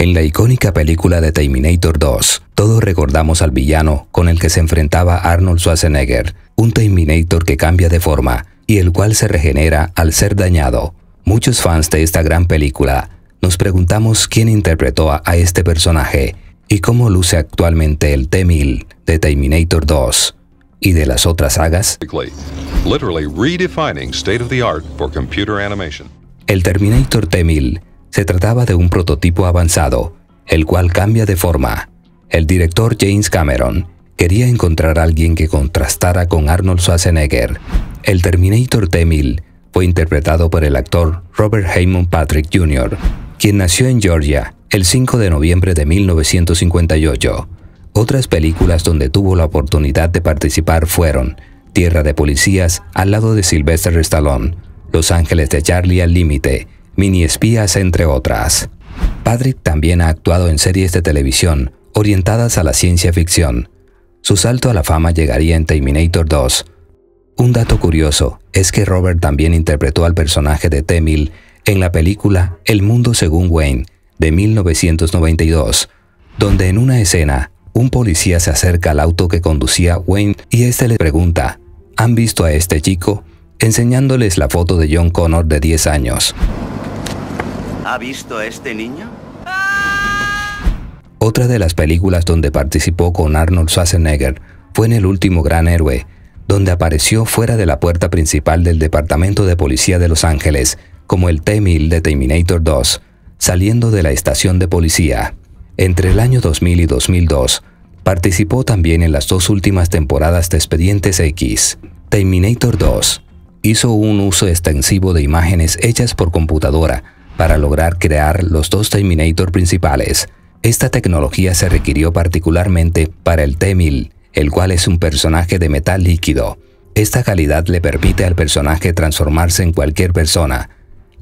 En la icónica película de Terminator 2, todos recordamos al villano con el que se enfrentaba Arnold Schwarzenegger, un Terminator que cambia de forma y el cual se regenera al ser dañado. Muchos fans de esta gran película nos preguntamos quién interpretó a, este personaje y cómo luce actualmente el T-1000 de Terminator 2 y de las otras sagas. El Terminator T-1000 se trataba de un prototipo avanzado, el cual cambia de forma. El director James Cameron quería encontrar a alguien que contrastara con Arnold Schwarzenegger. El Terminator T-1000 fue interpretado por el actor Robert Haymond Patrick Jr., quien nació en Georgia el 5 de noviembre de 1958. Otras películas donde tuvo la oportunidad de participar fueron Tierra de Policías al lado de Sylvester Stallone, Los Ángeles de Charlie al Límite, Mini Espías, entre otras. Patrick también ha actuado en series de televisión orientadas a la ciencia ficción. Su salto a la fama llegaría en Terminator 2. Un dato curioso es que Robert también interpretó al personaje de Temil en la película El Mundo Según Wayne de 1992, donde en una escena un policía se acerca al auto que conducía Wayne y este le pregunta, ¿han visto a este chico? enseñándoles la foto de John Connor de 10 años. ¿Ha visto a este niño? Otra de las películas donde participó con Arnold Schwarzenegger fue en El último gran héroe, donde apareció fuera de la puerta principal del Departamento de Policía de Los Ángeles, como el T-1000 de Terminator 2, saliendo de la estación de policía. Entre el año 2000 y 2002, participó también en las dos últimas temporadas de Expedientes X. Terminator 2 hizo un uso extensivo de imágenes hechas por computadora para lograr crear los dos Terminator principales, esta tecnología se requirió particularmente para el T-1000, el cual es un personaje de metal líquido. Esta calidad le permite al personaje transformarse en cualquier persona.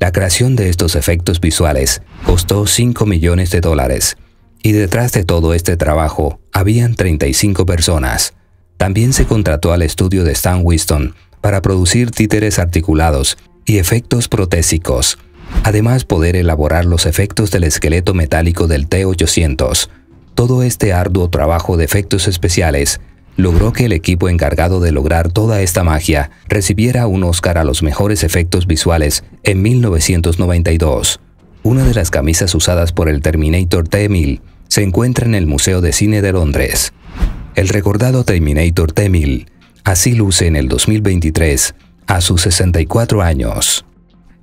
La creación de estos efectos visuales costó 5 millones de dólares, y detrás de todo este trabajo habían 35 personas. También se contrató al estudio de Stan Winston para producir títeres articulados y efectos protésicos. Además, poder elaborar los efectos del esqueleto metálico del T-800. Todo este arduo trabajo de efectos especiales logró que el equipo encargado de lograr toda esta magia recibiera un Oscar a los mejores efectos visuales en 1992. Una de las camisas usadas por el Terminator T-1000 se encuentra en el Museo de Cine de Londres. El recordado Terminator T-1000 así luce en el 2023, a sus 64 años.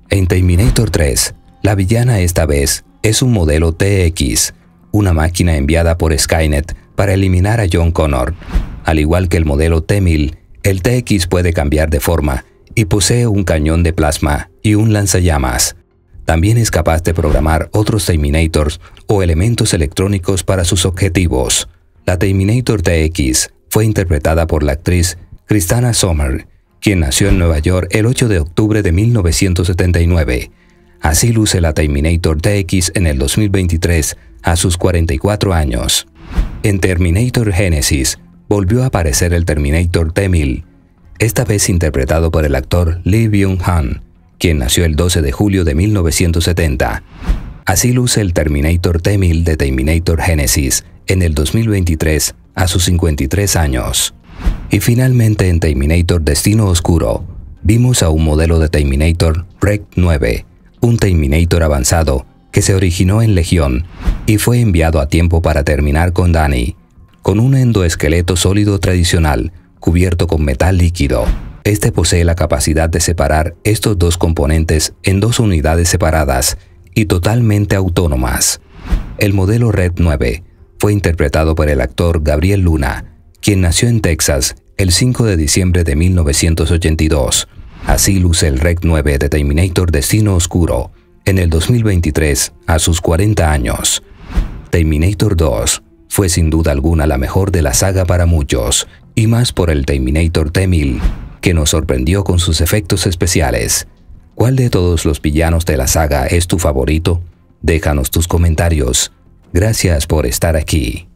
En Terminator 3, la villana esta vez es un modelo TX, una máquina enviada por Skynet para eliminar a John Connor. Al igual que el modelo T-1000, el TX puede cambiar de forma y posee un cañón de plasma y un lanzallamas. También es capaz de programar otros Terminators o elementos electrónicos para sus objetivos. La Terminator TX fue interpretada por la actriz Kristana Sommer, quien nació en Nueva York el 8 de octubre de 1979. Así luce la Terminator TX en el 2023, a sus 44 años. En Terminator Genesis, volvió a aparecer el Terminator T-1000, esta vez interpretado por el actor Lee Byung-han, quien nació el 12 de julio de 1970. Así luce el Terminator T-1000 de Terminator Genesis en el 2023 a sus 53 años. Y finalmente en Terminator Destino Oscuro, vimos a un modelo de Terminator Rec 9, un Terminator avanzado que se originó en Legión y fue enviado a tiempo para terminar con Danny, con un endoesqueleto sólido tradicional cubierto con metal líquido. Este posee la capacidad de separar estos dos componentes en dos unidades separadas y totalmente autónomas. El modelo Red 9 fue interpretado por el actor Gabriel Luna, quien nació en Texas el 5 de diciembre de 1982. Así luce el Rec 9 de Terminator Destino Oscuro en el 2023 a sus 40 años. Terminator 2 fue sin duda alguna la mejor de la saga para muchos, y más por el Terminator T-1000, que nos sorprendió con sus efectos especiales. ¿Cuál de todos los villanos de la saga es tu favorito? Déjanos tus comentarios. Gracias por estar aquí.